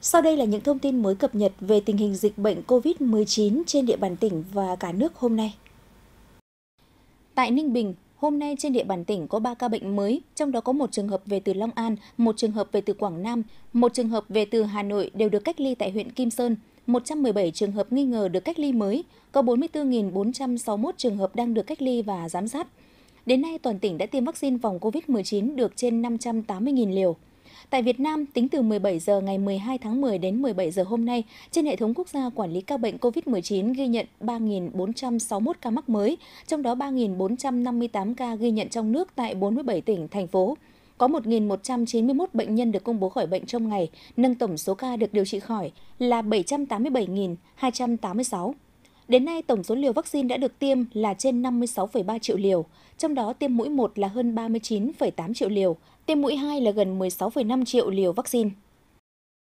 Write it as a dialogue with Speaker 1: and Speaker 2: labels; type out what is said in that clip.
Speaker 1: Sau đây là những thông tin mới cập nhật về tình hình dịch bệnh COVID-19 trên địa bàn tỉnh và cả nước hôm nay. Tại Ninh Bình, hôm nay trên địa bàn tỉnh có 3 ca bệnh mới, trong đó có một trường hợp về từ Long An, một trường hợp về từ Quảng Nam, một trường hợp về từ Hà Nội đều được cách ly tại huyện Kim Sơn. 117 trường hợp nghi ngờ được cách ly mới, có 44.461 trường hợp đang được cách ly và giám sát. Đến nay, toàn tỉnh đã tiêm vaccine phòng COVID-19 được trên 580.000 liều. Tại Việt Nam, tính từ 17 giờ ngày 12 tháng 10 đến 17 giờ hôm nay, trên hệ thống quốc gia quản lý ca bệnh COVID-19 ghi nhận 3.461 ca mắc mới, trong đó 3.458 ca ghi nhận trong nước tại 47 tỉnh, thành phố có 1.191 bệnh nhân được công bố khỏi bệnh trong ngày, nâng tổng số ca được điều trị khỏi là 787.286. Đến nay, tổng số liều vaccine đã được tiêm là trên 56,3 triệu liều, trong đó tiêm mũi 1 là hơn 39,8 triệu liều, tiêm mũi 2 là gần 16,5 triệu liều vaccine.